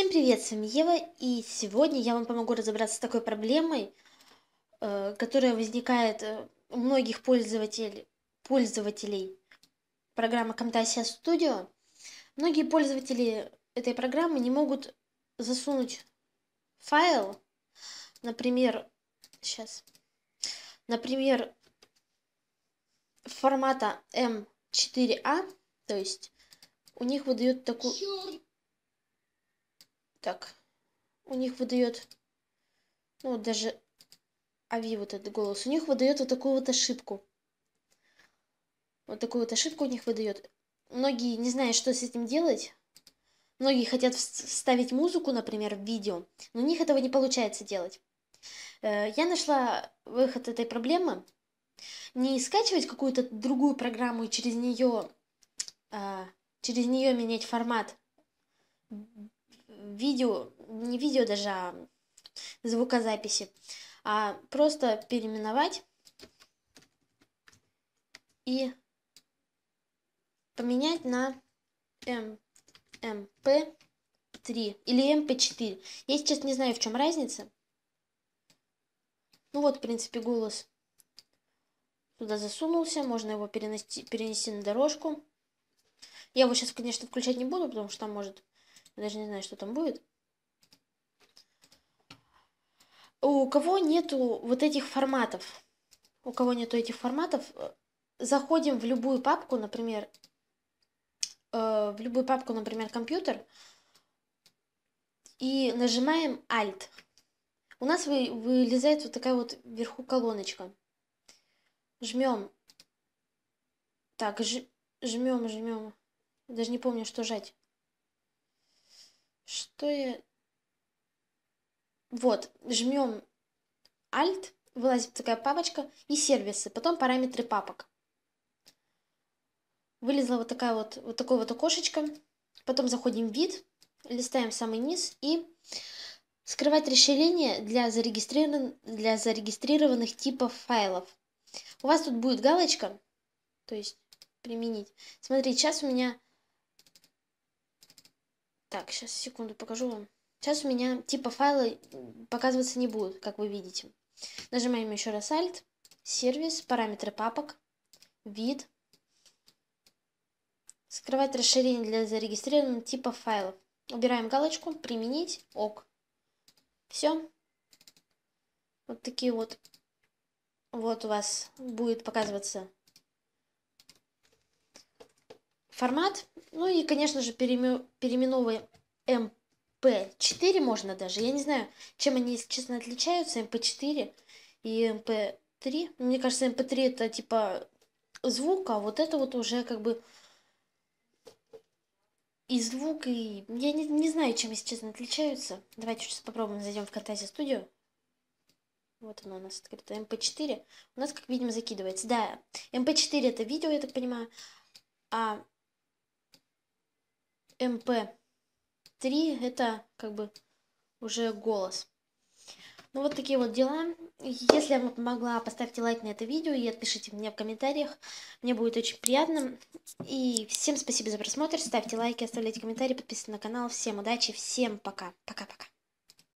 Всем привет, с вами Ева, и сегодня я вам помогу разобраться с такой проблемой, э, которая возникает э, у многих пользователей, пользователей программы Camtasia Studio. Многие пользователи этой программы не могут засунуть файл, например, сейчас, например, формата M4A, то есть у них выдают такую так, у них выдает, ну, даже Ави вот этот голос, у них выдает вот такую вот ошибку. Вот такую вот ошибку у них выдает. Многие не знают, что с этим делать. Многие хотят вставить музыку, например, в видео, но у них этого не получается делать. Э, я нашла выход этой проблемы. Не скачивать какую-то другую программу и через нее, а, через нее менять формат видео, не видео даже, а звукозаписи, а просто переименовать и поменять на MP3 или MP4. Я сейчас не знаю, в чем разница. Ну вот, в принципе, голос туда засунулся. Можно его перенести, перенести на дорожку. Я его сейчас, конечно, включать не буду, потому что там может я даже не знаю, что там будет. У кого нету вот этих форматов, у кого нету этих форматов, э, заходим в любую папку, например, э, в любую папку, например, компьютер, и нажимаем Alt. У нас вы, вылезает вот такая вот вверху колоночка. Жмем. Так, ж, жмем, жмем. Даже не помню, что жать. Что я... Вот, жмем Alt, вылазит такая папочка, и сервисы, потом параметры папок. Вылезла вот такая вот, вот такое вот окошечко. Потом заходим в вид, листаем самый низ и скрывать расширение для, зарегистрирован... для зарегистрированных типов файлов. У вас тут будет галочка, то есть применить. Смотрите, сейчас у меня так, сейчас, секунду, покажу вам. Сейчас у меня типа файлы показываться не будут, как вы видите. Нажимаем еще раз Alt, сервис, параметры папок, вид, скрывать расширение для зарегистрированного типа файлов. Убираем галочку «Применить», «Ок». Все. Вот такие вот. Вот у вас будет показываться формат. Ну и, конечно же, переименовываем MP4 можно даже. Я не знаю, чем они, если честно, отличаются, MP4 и MP3. Ну, мне кажется, MP3 это типа звук, а вот это вот уже как бы и звук, и... Я не, не знаю, чем, если честно, отличаются. Давайте сейчас попробуем, зайдем в Катази студию, Вот оно у нас открыто. MP4. У нас, как видим, закидывается. Да, MP4 это видео, я так понимаю. А MP3 это как бы уже голос. Ну вот такие вот дела. Если я вам помогла, поставьте лайк на это видео и отпишите мне в комментариях. Мне будет очень приятно. И всем спасибо за просмотр. Ставьте лайки, оставляйте комментарии, подписывайтесь на канал. Всем удачи, всем пока. Пока-пока.